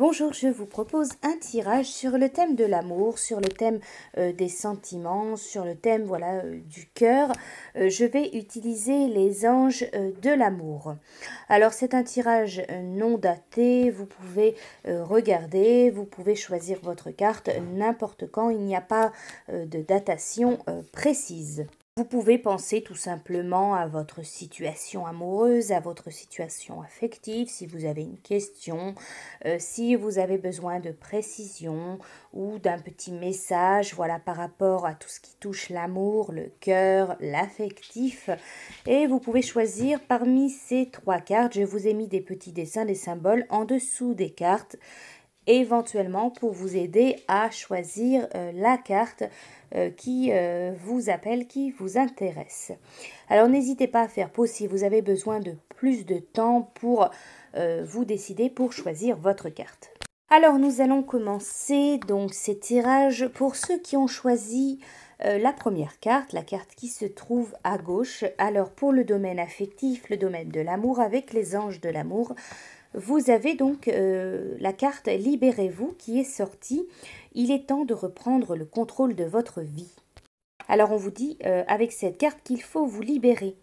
Bonjour, je vous propose un tirage sur le thème de l'amour, sur le thème euh, des sentiments, sur le thème voilà euh, du cœur. Euh, je vais utiliser les anges de l'amour. Alors c'est un tirage non daté, vous pouvez regarder, vous pouvez choisir votre carte n'importe quand, il n'y a pas de datation précise. Vous pouvez penser tout simplement à votre situation amoureuse, à votre situation affective, si vous avez une question, euh, si vous avez besoin de précision ou d'un petit message, voilà, par rapport à tout ce qui touche l'amour, le cœur, l'affectif. Et vous pouvez choisir parmi ces trois cartes. Je vous ai mis des petits dessins, des symboles en dessous des cartes éventuellement pour vous aider à choisir euh, la carte euh, qui euh, vous appelle, qui vous intéresse. Alors n'hésitez pas à faire pause si vous avez besoin de plus de temps pour vous décider pour choisir votre carte. Alors nous allons commencer donc ces tirages pour ceux qui ont choisi la première carte, la carte qui se trouve à gauche. Alors pour le domaine affectif, le domaine de l'amour avec les anges de l'amour, vous avez donc euh, la carte Libérez-vous qui est sortie. Il est temps de reprendre le contrôle de votre vie. Alors on vous dit euh, avec cette carte qu'il faut vous libérer,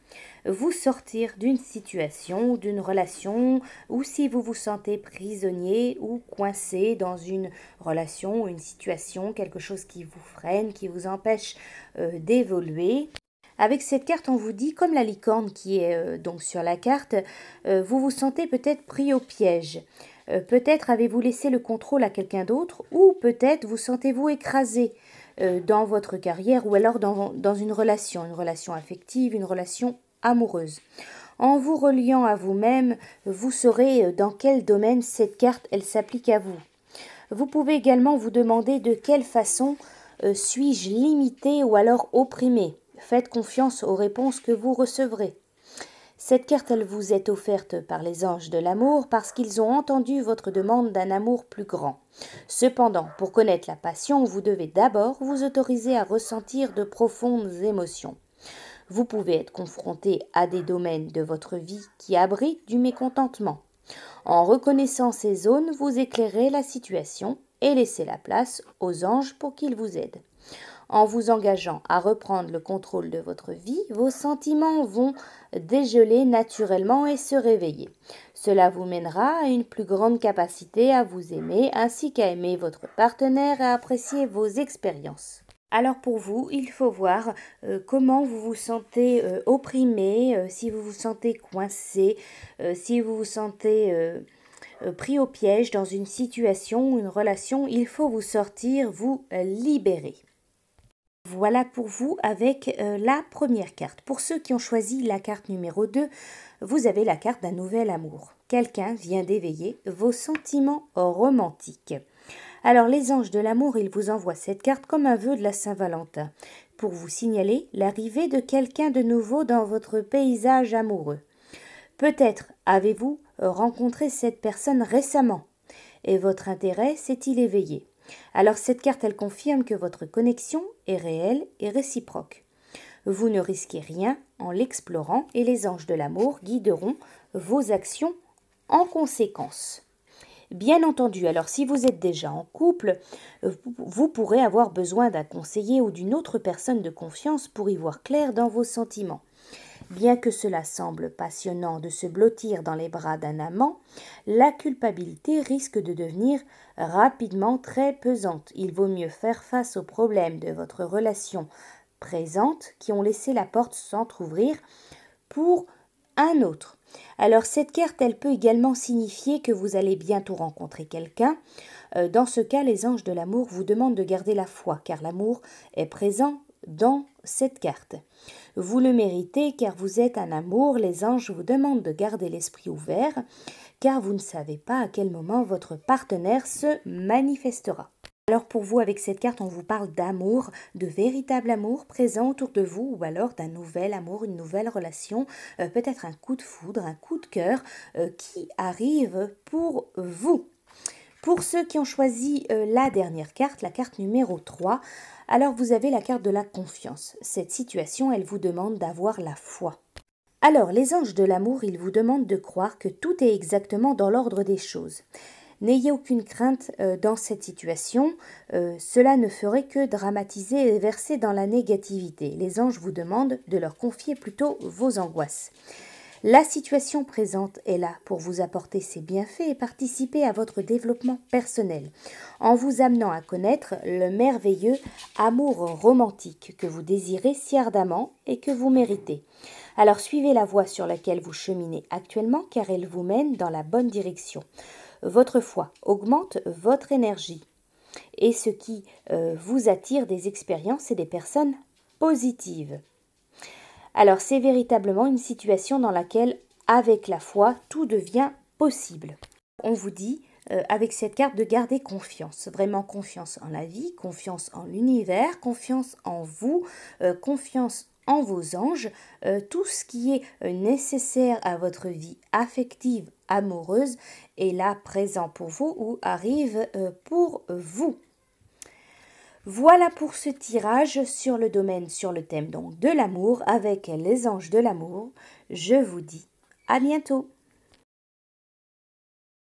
vous sortir d'une situation, d'une relation, ou si vous vous sentez prisonnier ou coincé dans une relation, ou une situation, quelque chose qui vous freine, qui vous empêche euh, d'évoluer, avec cette carte, on vous dit, comme la licorne qui est euh, donc sur la carte, euh, vous vous sentez peut-être pris au piège. Euh, peut-être avez-vous laissé le contrôle à quelqu'un d'autre ou peut-être vous sentez-vous écrasé dans votre carrière ou alors dans, une relation, une relation affective, une relation amoureuse. En vous reliant à vous-même, vous saurez dans quel domaine cette carte elle s'applique à vous. Vous pouvez également vous demander de quelle façon suis-je limité ou alors opprimé Faites confiance aux réponses que vous recevrez. Cette carte, elle vous est offerte par les anges de l'amour parce qu'ils ont entendu votre demande d'un amour plus grand. Cependant, pour connaître la passion, vous devez d'abord vous autoriser à ressentir de profondes émotions. Vous pouvez être confronté à des domaines de votre vie qui abritent du mécontentement. En reconnaissant ces zones, vous éclairez la situation et laissez la place aux anges pour qu'ils vous aident. En vous engageant à reprendre le contrôle de votre vie, vos sentiments vont dégeler naturellement et se réveiller. Cela vous mènera à une plus grande capacité à vous aimer ainsi qu'à aimer votre partenaire et à apprécier vos expériences. Alors pour vous, il faut voir euh, comment vous vous sentez euh, opprimé, euh, si vous vous sentez coincé, si vous vous sentez pris au piège dans une situation ou une relation, il faut vous sortir, vous libérer. Voilà pour vous avec euh, la première carte. Pour ceux qui ont choisi la carte numéro 2, vous avez la carte d'un nouvel amour. Quelqu'un vient d'éveiller vos sentiments romantiques. Alors les anges de l'amour, ils vous envoient cette carte comme un vœu de la Saint-Valentin pour vous signaler l'arrivée de quelqu'un de nouveau dans votre paysage amoureux. Peut-être avez-vous rencontré cette personne récemment et votre intérêt s'est-il éveillé. Alors cette carte, elle confirme que votre connexion est réelle et réciproque. Vous ne risquez rien en l'explorant et les anges de l'amour guideront vos actions en conséquence. Bien entendu, alors si vous êtes déjà en couple, euh, vous pourrez avoir besoin d'un conseiller ou d'une autre personne de confiance pour y voir clair dans vos sentiments. Bien que cela semble passionnant de se blottir dans les bras d'un amant, la culpabilité risque de devenir rapidement très pesante. Il vaut mieux faire face aux problèmes de votre relation présente qui ont laissé la porte s'entr'ouvrir pour un autre. Alors cette carte, elle peut également signifier que vous allez bientôt rencontrer quelqu'un. Euh, dans ce cas, les anges de l'amour vous demandent de garder la foi, car l'amour est présent dans cette carte. Vous le méritez car vous êtes un amour. Les anges vous demandent de garder l'esprit ouvert car vous ne savez pas à quel moment votre partenaire se manifestera. Alors pour vous, avec cette carte, on vous parle d'amour, de véritable amour présent autour de vous, ou alors d'un nouvel amour, une nouvelle relation, euh, peut-être un coup de foudre, un coup de cœur euh, qui arrive pour vous. Pour ceux qui ont choisi euh, la dernière carte, la carte numéro 3, alors vous avez la carte de la confiance. Cette situation, elle vous demande d'avoir la foi. Alors, les anges de l'amour, ils vous demandent de croire que tout est exactement dans l'ordre des choses. N'ayez aucune crainte euh, dans cette situation, euh, cela ne ferait que dramatiser et verser dans la négativité. Les anges vous demandent de leur confier plutôt vos angoisses. La situation présente est là pour vous apporter ses bienfaits et participer à votre développement personnel, en vous amenant à connaître le merveilleux amour romantique que vous désirez si ardemment et que vous méritez. Alors suivez la voie sur laquelle vous cheminez actuellement car elle vous mène dans la bonne direction. Votre foi augmente votre énergie et ce qui euh, vous attire des expériences et des personnes positives alors c'est véritablement une situation dans laquelle, avec la foi, tout devient possible. On vous dit, euh, avec cette carte, de garder confiance, vraiment confiance en la vie, confiance en l'univers, confiance en vous, euh, confiance en vos anges, euh, tout ce qui est nécessaire à votre vie affective, amoureuse, est là présent pour vous ou arrive pour vous. Voilà pour ce tirage sur le domaine, sur le thème donc de l'amour avec les anges de l'amour. Je vous dis à bientôt.